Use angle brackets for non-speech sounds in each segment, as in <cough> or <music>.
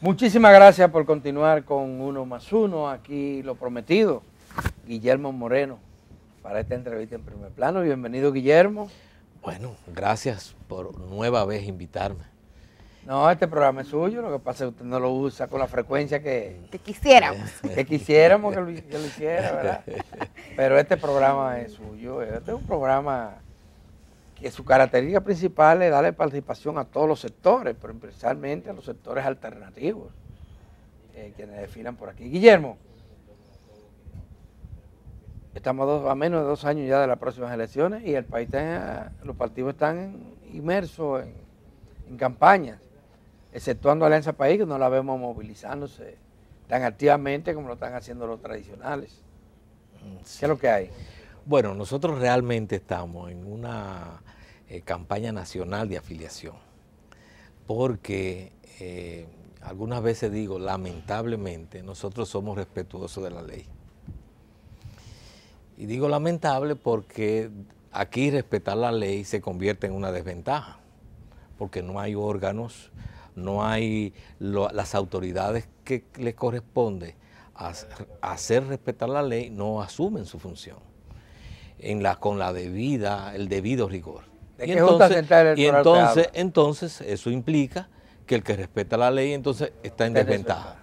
Muchísimas gracias por continuar con Uno más Uno. Aquí lo prometido, Guillermo Moreno, para esta entrevista en primer plano. Bienvenido, Guillermo. Bueno, gracias por nueva vez invitarme. No, este programa es suyo, lo que pasa es que usted no lo usa con la frecuencia que... Que quisiéramos. <laughs> Que quisiéramos que lo, que lo hiciera, ¿verdad? <laughs> Pero este programa es suyo, este es un programa que su característica principal es darle participación a todos los sectores, pero especialmente a los sectores alternativos, eh, quienes definan por aquí. Guillermo, estamos a, menos de dos años ya de las próximas elecciones y el país está, eh, los partidos están inmersos en, campañas, exceptuando Alianza País, que no la vemos movilizándose tan activamente como lo están haciendo los tradicionales. Mm, ¿Qué es lo que hay? Bueno, nosotros realmente estamos en una eh, campaña nacional de afiliación, porque eh, algunas veces digo, lamentablemente, nosotros somos respetuosos de la ley. Y digo lamentable porque aquí respetar la ley se convierte en una desventaja, porque no hay órganos, no hay las autoridades que les corresponde a hacer respetar la ley, no asumen su función la, con la debida, el debido rigor. y, entonces, entonces, eso implica que el que respeta la ley entonces está en desventaja,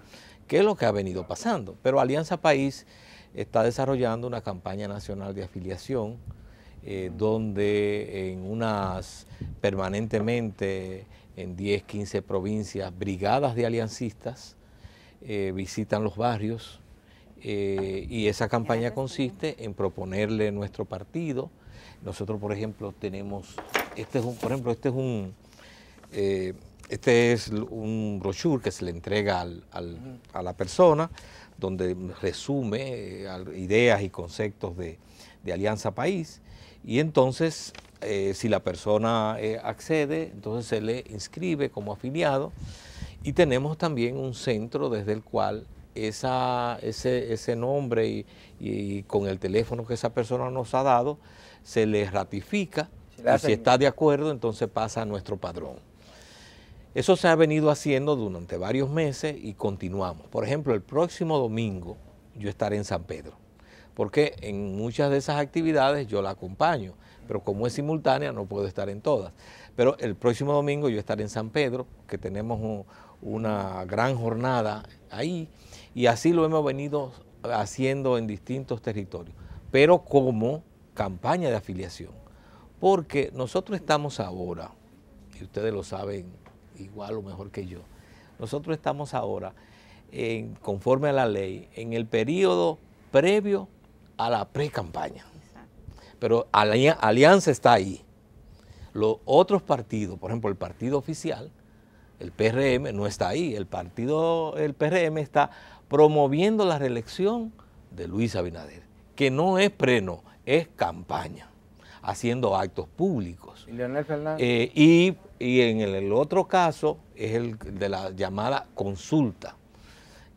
¿Qué es lo que ha venido pasando. Pero Alianza País está desarrollando una campaña nacional de afiliación eh, donde en unas permanentemente en 10, 15 provincias, brigadas de aliancistas eh, visitan los barrios, eh, y esa campaña consiste en proponerle nuestro partido. Nosotros, por ejemplo, tenemos, este es un, por ejemplo, este es un, eh, este es un brochure que se le entrega a la persona, donde resume eh, ideas y conceptos de, Alianza País. Y entonces, si la persona accede, entonces se le inscribe como afiliado. Y tenemos también un centro desde el cual esa, ese, nombre y, con el teléfono que esa persona nos ha dado, se le ratifica si y si está de acuerdo, entonces pasa a nuestro padrón. Eso se ha venido haciendo durante varios meses y continuamos. Por ejemplo, el próximo domingo yo estaré en San Pedro, porque en muchas de esas actividades yo la acompaño, pero como es simultánea no puedo estar en todas. Pero el próximo domingo yo estaré en San Pedro, que tenemos una gran jornada ahí y así lo hemos venido haciendo en distintos territorios, pero como campaña de afiliación, porque nosotros estamos ahora, y ustedes lo saben igual o mejor que yo, nosotros estamos ahora, conforme a la ley, en el periodo previo a la pre-campaña. Pero Alianza está ahí. Los otros partidos, por ejemplo, el partido oficial, el PRM no está ahí, el partido, el PRM está promoviendo la reelección de Luis Abinader, que no es preno, es campaña, haciendo actos públicos. y, eh, en el, otro caso es el de la llamada consulta,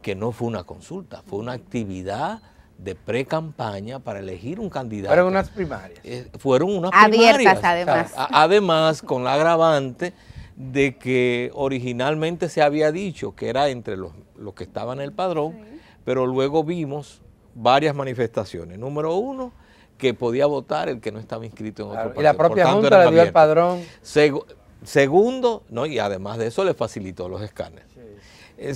que no fue una consulta, fue una actividad de pre-campaña para elegir un candidato. Fueron unas primarias. Eh, fueron unas primarias. Abiertas además. además, con la agravante de que originalmente se había dicho que era entre los, que estaban en el padrón, pero luego vimos varias manifestaciones. Número uno, que podía votar el que no estaba inscrito en otro Y la propia Junta le dio el padrón. segundo, no, y además de eso le facilitó los escáneres. Eh,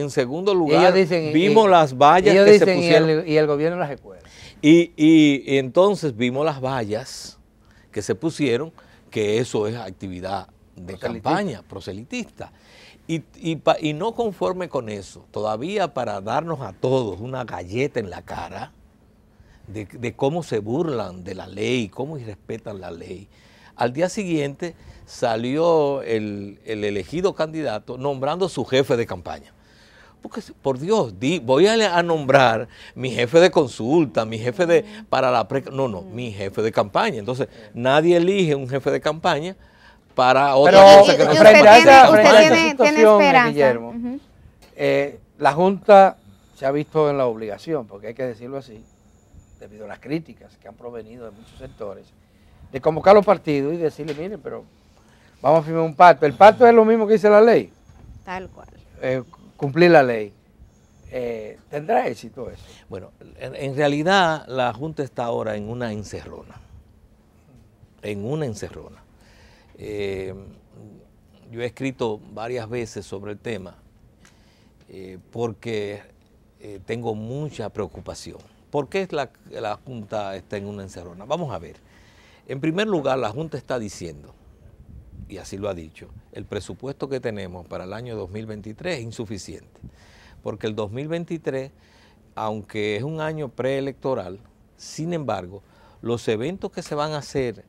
en, segundo lugar, vimos las vallas que se pusieron. Y el, gobierno las recuerda. Y, y entonces vimos las vallas que se pusieron, que eso es actividad de campaña, proselitista. Y, y, no conforme con eso, todavía para darnos a todos una galleta en la cara de, cómo se burlan de la ley, cómo irrespetan la ley. Al día siguiente salió el, elegido candidato nombrando su jefe de campaña. Porque, por Dios, voy a, nombrar mi jefe de consulta, mi jefe de. Mm. para la No, no, mi jefe de campaña. Entonces, nadie elige un jefe de campaña para otra Guillermo, eh, la Junta se ha visto en la obligación, porque hay que decirlo así, debido a las críticas que han provenido de muchos sectores, de convocar los partidos y decirle, miren, pero vamos a firmar un pacto. El pacto es lo mismo que dice la ley. Tal cual. Eh, cumplir la ley. Eh, ¿Tendrá éxito eso? Bueno, en, realidad la Junta está ahora en una encerrona. En una encerrona. Eh, yo he escrito varias veces sobre el tema eh, porque eh, tengo mucha preocupación. ¿Por qué la, la Junta está en una encerrona? Vamos a ver. En primer lugar, la Junta está diciendo, y así lo ha dicho, el presupuesto que tenemos para el año 2023 es insuficiente, porque el 2023, aunque es un año preelectoral, sin embargo, los eventos que se van a hacer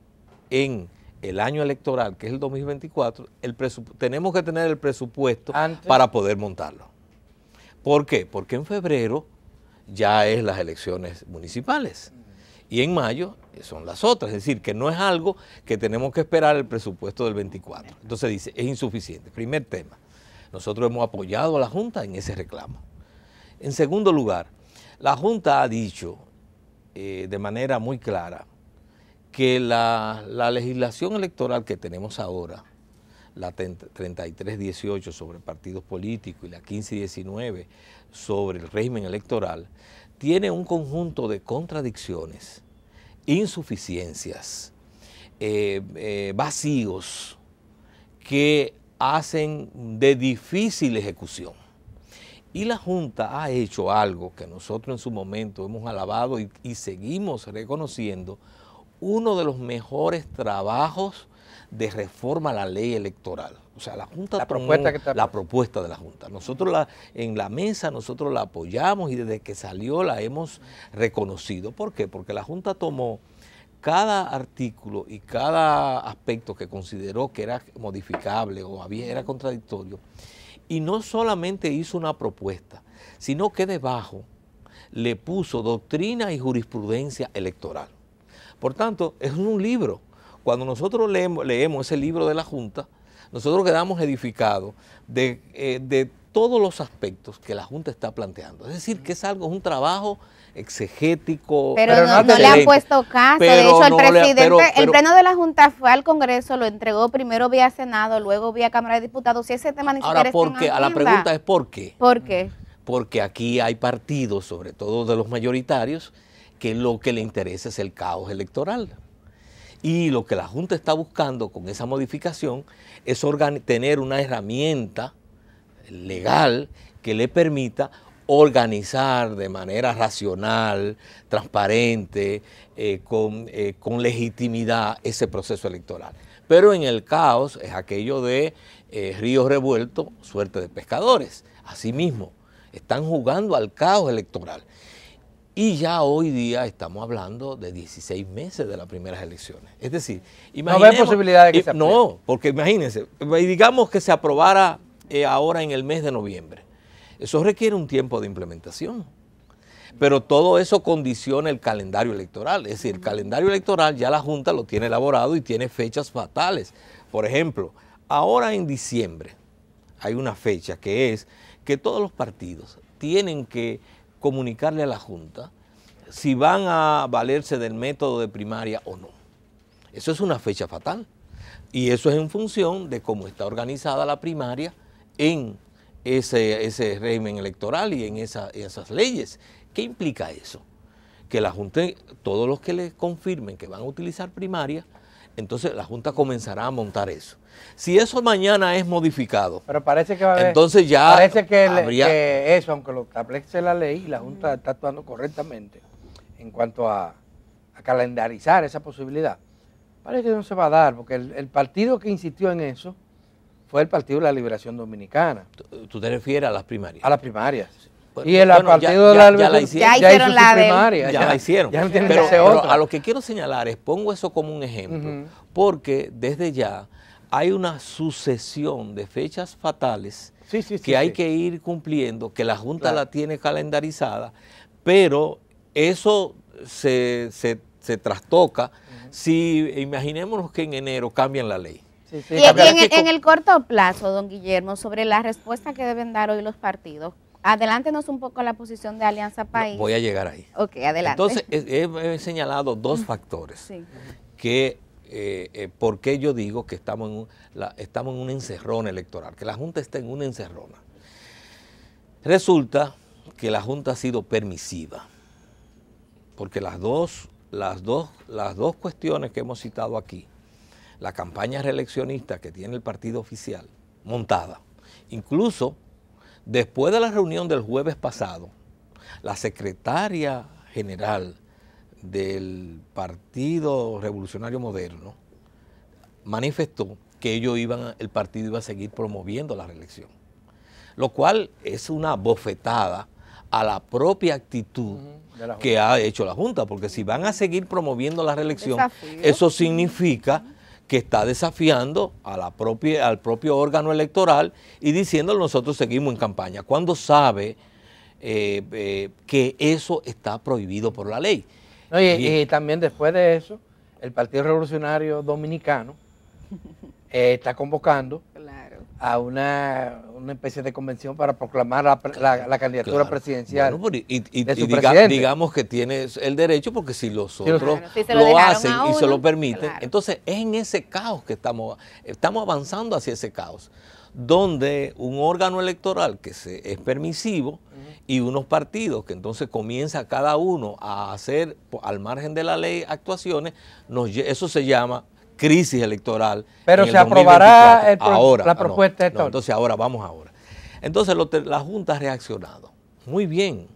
en el año electoral, que es el 2024, tenemos que tener el presupuesto para poder montarlo. ¿Por qué? Porque en febrero ya es las elecciones municipales y en mayo son las otras, es decir, que no es algo que tenemos que esperar el presupuesto del 24. Entonces dice, es insuficiente. Primer tema, nosotros hemos apoyado a la Junta en ese reclamo. En segundo lugar, la Junta ha dicho eh, de manera muy clara que la, legislación electoral que tenemos ahora, la 3318 sobre partidos políticos y la 1519 sobre el régimen electoral, tiene un conjunto de contradicciones, insuficiencias, eh, eh, vacíos que hacen de difícil ejecución. Y la Junta ha hecho algo que nosotros en su momento hemos alabado y, y seguimos reconociendo uno de los mejores trabajos de reforma a la ley electoral. O sea, la Junta la propuesta que la propuesta de la Junta. Nosotros la, en la mesa nosotros la apoyamos y desde que salió la hemos reconocido. ¿Por qué? Porque la Junta tomó cada artículo y cada aspecto que consideró que era modificable o había, era contradictorio, y no solamente hizo una propuesta, sino que debajo le puso doctrina y jurisprudencia electoral. Por tanto, es un libro. Cuando nosotros leemos, leemos ese libro de la Junta, nosotros quedamos edificados eh, de, todos los aspectos que la Junta está planteando. Es decir, que es algo, es un trabajo exegético. Pero, no, le han puesto caso. de hecho, el presidente, el pleno de la Junta fue al Congreso, lo entregó primero vía Senado, luego vía Cámara de Diputados. Si ese tema ni Ahora, A la pregunta es ¿por qué? ¿Por qué? Porque aquí hay partidos, sobre todo de los mayoritarios, que lo que le interesa es el caos electoral. Y lo que la Junta está buscando con esa modificación es tener una herramienta legal que le permita organizar de manera racional, transparente, eh, eh, con, legitimidad ese proceso electoral. Pero en el caos es aquello de eh, Río Revuelto, suerte de pescadores. Asimismo, están jugando al caos electoral. Y ya hoy día estamos hablando de 16 meses de las primeras elecciones. Es decir, no hay posibilidad No, porque imagínense, digamos que se aprobara eh, ahora en el mes de noviembre. Eso requiere un tiempo de implementación. Pero todo eso condiciona el calendario electoral. Es decir, el calendario electoral ya la Junta lo tiene elaborado y tiene fechas fatales. Por ejemplo, ahora en diciembre hay una fecha que es que todos los partidos tienen que comunicarle a la Junta si van a valerse del método de primaria o no. Eso es una fecha fatal. Y eso es en función de cómo está organizada la primaria en ese, ese régimen electoral y en esas leyes. ¿Qué implica eso? Que la Junta, todos los que le confirmen que van a utilizar primaria, entonces la Junta comenzará a montar eso. Si eso mañana es modificado, entonces ya parece que, habría, eso, aunque lo establece la ley, y la Junta está actuando correctamente en cuanto a, calendarizar esa posibilidad. Parece que no se va a dar, porque el, partido que insistió en eso fue el Partido de la Liberación Dominicana. ¿Tú, te refieres a las primarias? A las primarias. y el partido de la Liberación ya hicieron. Ya hicieron la Ya, la hicieron. pero, a lo que quiero señalar es, pongo eso como un ejemplo, porque desde ya hay una sucesión de fechas fatales que hay que ir cumpliendo, que la Junta la tiene calendarizada, pero eso se, trastoca si imaginémonos que en enero cambian la ley. Y, en, el corto plazo, don Guillermo, sobre la respuesta que deben dar hoy los partidos, adelántenos un poco la posición de Alianza País. Voy a llegar ahí. Ok, adelante. Entonces, he, señalado dos factores que eh, eh, por qué yo digo que estamos en, un, estamos en un encerrón electoral, que la Junta está en una encerrona. Resulta que la Junta ha sido permisiva, porque las dos, las dos, las dos cuestiones que hemos citado aquí, la campaña reeleccionista que tiene el partido oficial montada, incluso después de la reunión del jueves pasado, la secretaria general del Partido Revolucionario Moderno manifestó que ellos iban, el partido iba a seguir promoviendo la reelección, lo cual es una bofetada a la propia actitud que ha hecho la Junta, porque si van a seguir promoviendo la reelección, eso significa que está desafiando a la propia, al propio órgano electoral y diciendo nosotros seguimos en campaña, cuando sabe eh, eh, que eso está prohibido por la ley y, también después de eso, el Partido Revolucionario Dominicano <laughs> eh, está convocando a una, especie de convención para proclamar la, candidatura presidencial. y, digamos que tiene el derecho porque si los otros lo, hacen y se lo permiten, entonces es en ese caos que estamos, estamos avanzando hacia ese caos donde un órgano electoral que se, es permisivo y unos partidos que entonces comienza cada uno a hacer al margen de la ley actuaciones, eso se llama crisis electoral. Pero se aprobará la ah, propuesta. de entonces ahora, vamos ahora. Entonces la Junta ha reaccionado. Muy bien.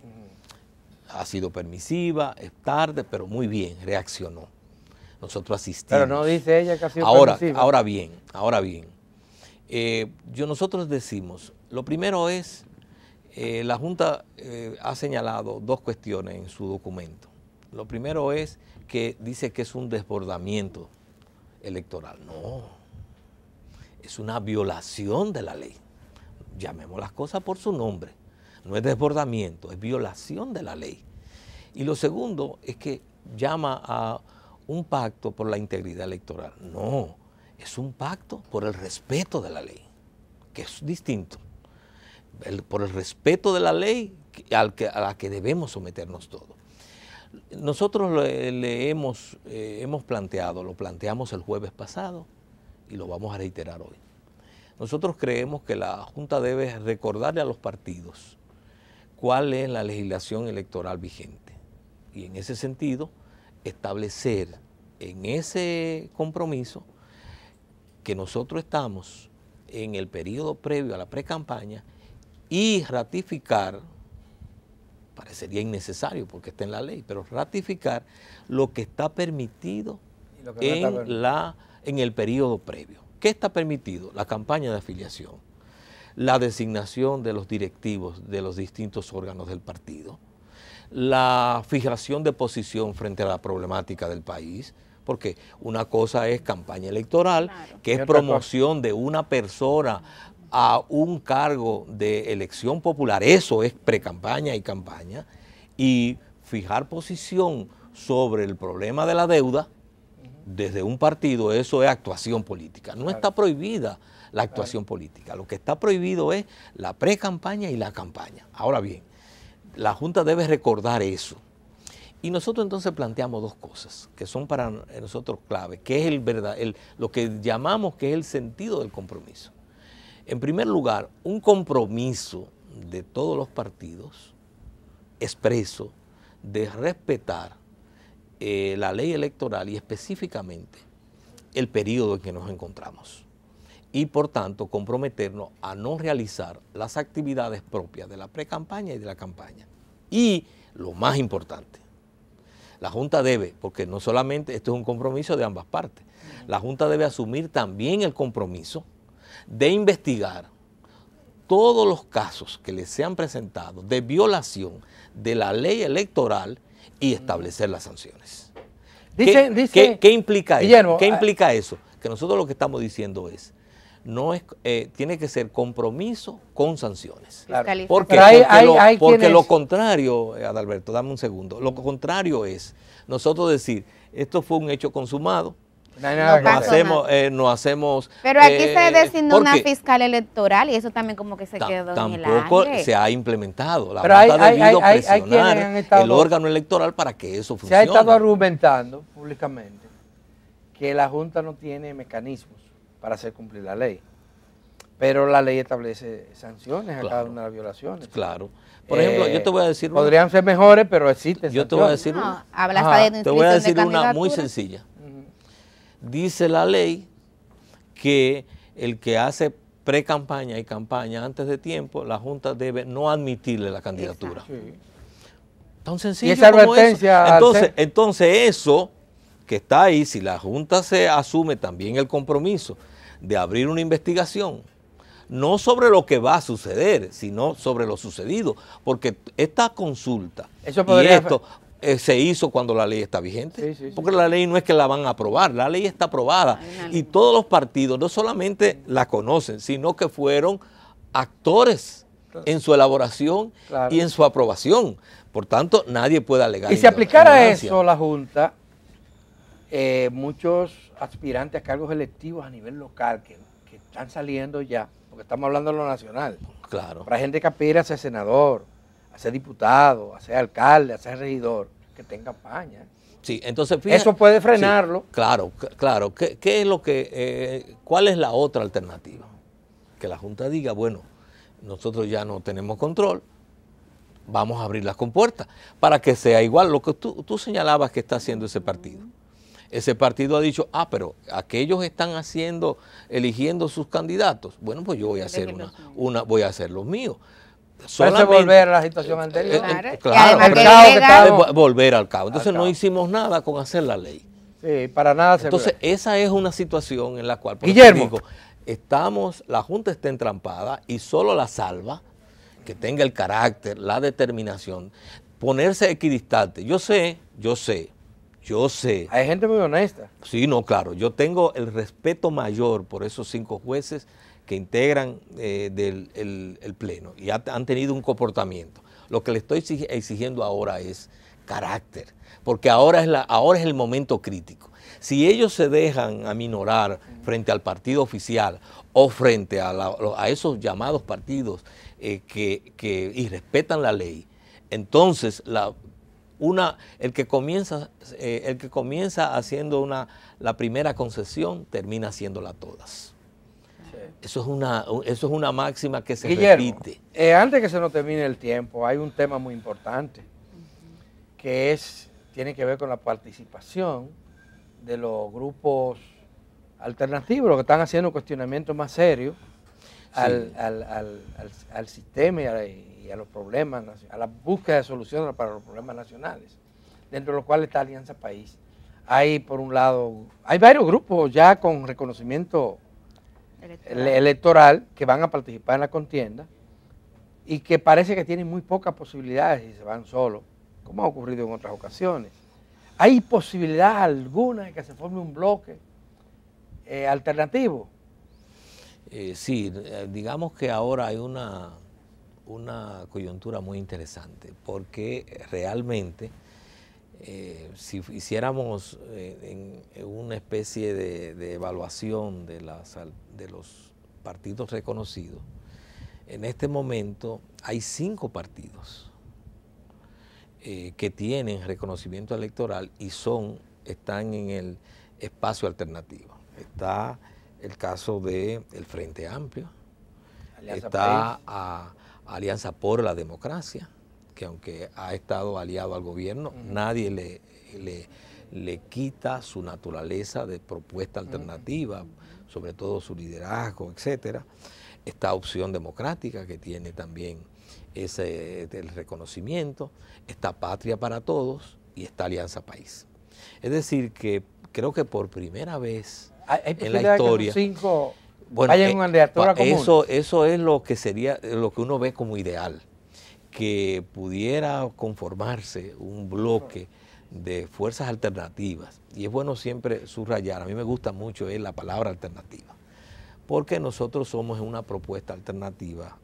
Ha sido permisiva, es tarde, pero muy bien, reaccionó. Nosotros asistimos. Pero no dice ella que ha sido ahora, permisiva. Ahora bien, ahora bien. Eh, yo, nosotros decimos, lo primero es eh, la Junta eh, ha señalado dos cuestiones en su documento. Lo primero es que dice que es un desbordamiento electoral. No, es una violación de la ley. Llamemos las cosas por su nombre. No es desbordamiento, es violación de la ley. Y lo segundo es que llama a un pacto por la integridad electoral. No, es un pacto por el respeto de la ley, que es distinto por el respeto de la ley a la que debemos someternos todos. Nosotros le, hemos, eh, hemos planteado, lo planteamos el jueves pasado y lo vamos a reiterar hoy. Nosotros creemos que la Junta debe recordarle a los partidos cuál es la legislación electoral vigente y en ese sentido establecer en ese compromiso que nosotros estamos en el periodo previo a la pre-campaña y ratificar, parecería innecesario porque está en la ley, pero ratificar lo que está permitido en, la, en el periodo previo. ¿Qué está permitido? La campaña de afiliación, la designación de los directivos de los distintos órganos del partido, la fijación de posición frente a la problemática del país, porque una cosa es campaña electoral, que es promoción de una persona a un cargo de elección popular, eso es precampaña y campaña, y fijar posición sobre el problema de la deuda desde un partido, eso es actuación política. No está prohibida la actuación política, lo que está prohibido es la precampaña y la campaña. Ahora bien, la Junta debe recordar eso. Y nosotros entonces planteamos dos cosas que son para nosotros clave, que es el verdad, lo que llamamos que es el sentido del compromiso. En primer lugar, un compromiso de todos los partidos expreso de respetar eh, la ley electoral y específicamente el periodo en que nos encontramos y por tanto comprometernos a no realizar las actividades propias de la pre-campaña y de la campaña. Y lo más importante, la Junta debe, porque no solamente esto es un compromiso de ambas partes, la Junta debe asumir también el compromiso de investigar todos los casos que le sean presentados de violación de la ley electoral y establecer las sanciones. ¿Qué, ah, implica eso? Que nosotros lo que estamos diciendo es, no es, eh, tiene que ser compromiso con sanciones. porque lo, contrario, eh, Adalberto, dame un segundo, lo contrario es nosotros decir, esto fue un hecho consumado, no, hacemos, eh, no hacemos. Pero aquí se eh, designó una fiscal electoral y eso también como que se quedó en el Tampoco se ha implementado. La Pero hay, ha debido hay, presionar el órgano electoral para que eso funcione. Se ha estado argumentando públicamente que la Junta no tiene mecanismos para hacer cumplir la ley. Pero la ley establece sanciones a cada una de las violaciones. Claro. Por ejemplo, yo te voy a eh, decir. Podrían ser mejores, pero existen. Yo te voy a decir. te voy a decir una muy sencilla dice la ley que el que hace pre-campaña y campaña antes de tiempo, la Junta debe no admitirle la candidatura. Tan sencillo ¿Y esa advertencia Entonces, entonces, eso que está ahí, si la Junta se asume también el compromiso de abrir una investigación, no sobre lo que va a suceder, sino sobre lo sucedido, porque esta consulta y esto eh, se hizo cuando la ley está vigente. porque la ley no es que la van a aprobar, la ley está aprobada. Y todos los partidos no solamente la conocen, sino que fueron actores en su elaboración y en su aprobación. Por tanto, nadie puede alegar. Y si aplicara eso la Junta, eh, muchos aspirantes a cargos electivos a nivel local que, están saliendo ya, porque estamos hablando de lo nacional. Claro. Para gente que aspira a ser senador, a ser diputado, a alcalde, a ser regidor, que tenga campaña. Sí, entonces Eso puede frenarlo. claro, claro. ¿Qué, es lo que, eh, ¿Cuál es la otra alternativa? Que la Junta diga, bueno, nosotros ya no tenemos control, vamos a abrir las compuertas para que sea igual lo que tú, señalabas que está haciendo ese partido. Ese partido ha dicho, ah, pero aquellos están haciendo, eligiendo sus candidatos. Bueno, pues yo voy a hacer una, una voy a hacer los míos. Solamente, volver a la situación eh, anterior. Eh, eh, claro. claro. Al cabo volver al cabo. Entonces no hicimos nada con hacer la ley. Sí, para nada. Entonces esa es una situación en la cual, Guillermo, estamos, la Junta está entrampada y solo la salva que tenga el carácter, la determinación, ponerse equidistante. Yo sé, yo sé, yo sé. Hay gente muy honesta. Sí, no, claro. Yo tengo el respeto mayor por esos cinco jueces que integran eh, del el, Pleno y han tenido un comportamiento. Lo que le estoy exigiendo ahora es carácter, porque ahora es, la, ahora es el momento crítico. Si ellos se dejan aminorar frente al partido oficial o frente a, esos llamados partidos eh, que, respetan la ley, entonces la, una, el, que comienza, eh, el que comienza haciendo una, la primera concesión termina haciéndola todas. Eso es una, eso es una máxima que se repite. Eh, antes que se nos termine el tiempo, hay un tema muy importante que es, tiene que ver con la participación de los grupos alternativos, los que están haciendo cuestionamiento más serio al, sistema y a, los problemas, a la búsqueda de soluciones para los problemas nacionales, dentro de los cuales está Alianza País. Hay, por un lado, hay varios grupos ya con reconocimiento electoral. que van a participar en la contienda y que parece que tienen muy pocas posibilidades y se van solos, como ha ocurrido en otras ocasiones. ¿Hay posibilidad alguna de que se forme un bloque eh, alternativo? Eh, sí, eh, digamos que ahora hay una, una coyuntura muy interesante, porque realmente eh, si hiciéramos eh, una especie de, evaluación de, los partidos reconocidos, en este momento hay cinco partidos eh, que tienen reconocimiento electoral y son, están en el espacio alternativo. Está el caso del el Frente Amplio, está a, Alianza por la Democracia, que aunque ha estado aliado al gobierno, nadie le, le, quita su naturaleza de propuesta alternativa, sobre todo su liderazgo, etcétera. Esta opción democrática que tiene también ese el reconocimiento, esta patria para todos y esta alianza país. Es decir, que creo que por primera vez ah, en la historia. cinco bueno, eh, Eso, eso es lo que sería, lo que uno ve como ideal que pudiera conformarse un bloque de fuerzas alternativas. Y es bueno siempre subrayar, a mí me gusta mucho eh, la palabra alternativa, porque nosotros somos una propuesta alternativa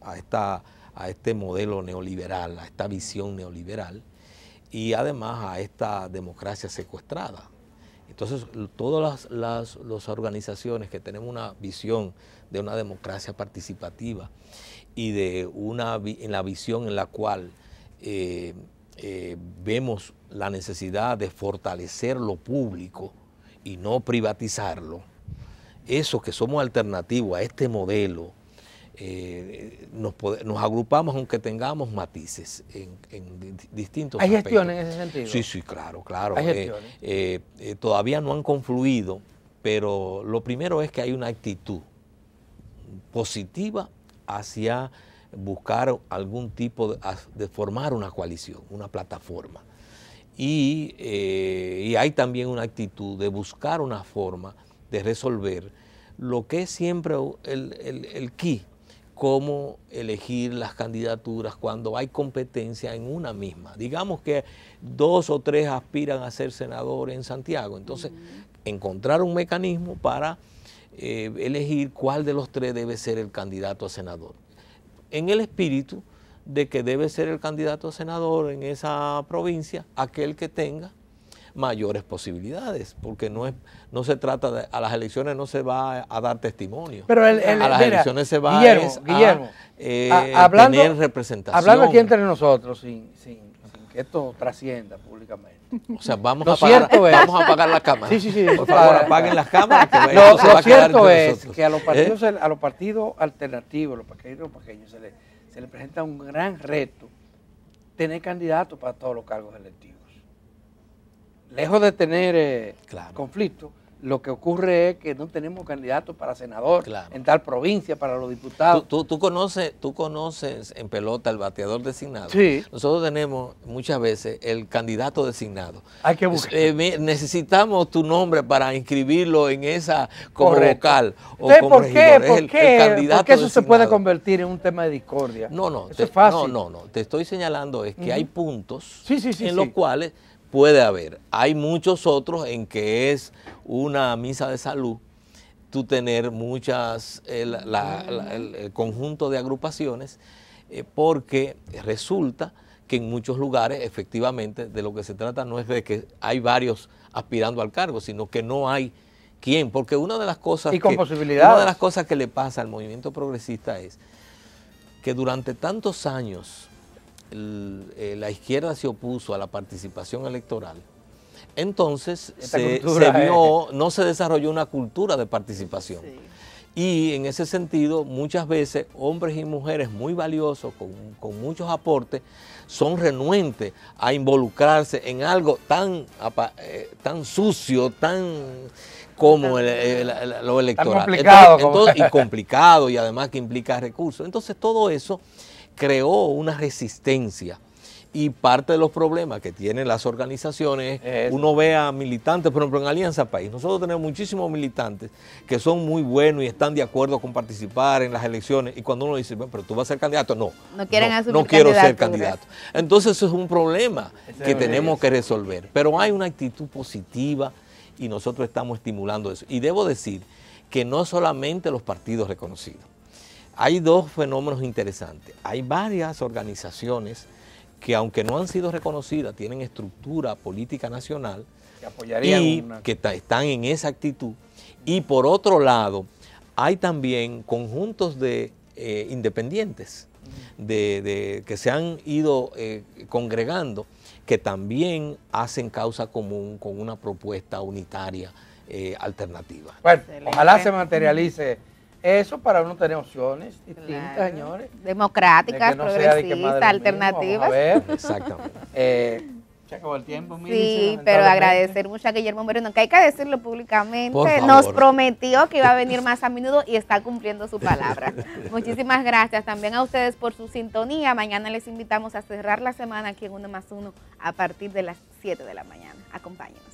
a, esta, a este modelo neoliberal, a esta visión neoliberal y además a esta democracia secuestrada. Entonces, todas las, las, las organizaciones que tenemos una visión de una democracia participativa y de una en la visión en la cual eh, eh, vemos la necesidad de fortalecer lo público y no privatizarlo, eso que somos alternativos a este modelo, eh, nos, nos, agrupamos aunque tengamos matices en, distintos ¿Hay aspectos. gestiones en ese sentido? Sí, sí, claro, claro. todavía no han confluido, pero lo primero es que hay una actitud positiva hacia buscar algún tipo de, formar una coalición, una plataforma. Eh, y, hay también una actitud de buscar una forma de resolver lo que es siempre el, el, el cómo elegir las candidaturas cuando hay competencia en una misma. Digamos que dos o tres aspiran a ser senadores en Santiago, entonces encontrar un mecanismo para eh, elegir cuál de los tres debe ser el candidato a senador. En el espíritu de que debe ser el candidato a senador en esa provincia aquel que tenga mayores posibilidades, porque no es, no se trata de, a las elecciones no se va a dar testimonio. Pero a las elecciones se va a, Guillermo, eh, hablando, Hablando aquí entre nosotros, sin, que esto trascienda públicamente. O sea, vamos, a apagar, vamos a las cámaras. Sí, sí, sí. Por favor, apaguen las cámaras. no, lo, lo cierto es que a los ¿Eh? partidos, alternativos, a los partidos alternativos, los pequeños, pequeños, se les se le presenta un gran reto tener candidatos para todos los cargos electivos. Lejos de tener eh, conflicto conflictos, lo que ocurre es que no tenemos candidato para senador en tal provincia, para los diputados. Tú, conoces, tú conoces en pelota el bateador designado. Sí. Nosotros tenemos muchas veces el candidato designado. Hay que buscar. Eh, necesitamos tu nombre para inscribirlo en esa como vocal. O ¿por, qué, ¿por, qué, eso se puede convertir en un tema de discordia? No, no. No, no, Te estoy señalando es que hay puntos en los cuales puede haber. Hay muchos otros en que es una misa de salud, tú tener muchas, eh, el, conjunto de agrupaciones, eh, porque resulta que en muchos lugares efectivamente de lo que se trata no es de que hay varios aspirando al cargo, sino que no hay quién, porque una de las cosas, y con que, una de las cosas que le pasa al movimiento progresista es que durante tantos años eh, la izquierda se opuso a la participación electoral, entonces se, eh. no se desarrolló una cultura de participación. Y en ese sentido, muchas veces hombres y mujeres muy valiosos, con, muchos aportes, son renuentes a involucrarse en algo tan, eh, tan sucio, tan como lo electoral. complicado, y <laughs> complicado y además que implica recursos. Entonces todo eso creó una resistencia. Y parte de los problemas que tienen las organizaciones, uno ve a militantes, por ejemplo, en Alianza País, nosotros tenemos muchísimos militantes que son muy buenos y están de acuerdo con participar en las elecciones. Y cuando uno dice, pero tú vas a ser candidato, no. No quiero ser candidato. Entonces, eso es un problema que tenemos que resolver. Pero hay una actitud positiva y nosotros estamos estimulando eso. Y debo decir que no solamente los partidos reconocidos. Hay dos fenómenos interesantes. Hay varias organizaciones que aunque no han sido reconocidas, tienen estructura política nacional que y que están en esa actitud. Y por otro lado, hay también conjuntos de eh, independientes que se han ido eh, congregando que también hacen causa común con una propuesta unitaria eh, alternativa. ojalá se materialice eso para uno tener opciones señores. Democráticas, progresistas, alternativas. <laughs> exacto eh, se acabó el tiempo, Sí, pero agradecer mucho a Guillermo Moreno, que hay que decirlo públicamente. Nos prometió que iba a venir <laughs> más a menudo y está cumpliendo su palabra. <laughs> Muchísimas gracias también a ustedes por su sintonía. Mañana les invitamos a cerrar la semana aquí en Uno más Uno a partir de las 7 de la mañana. Acompáñenos.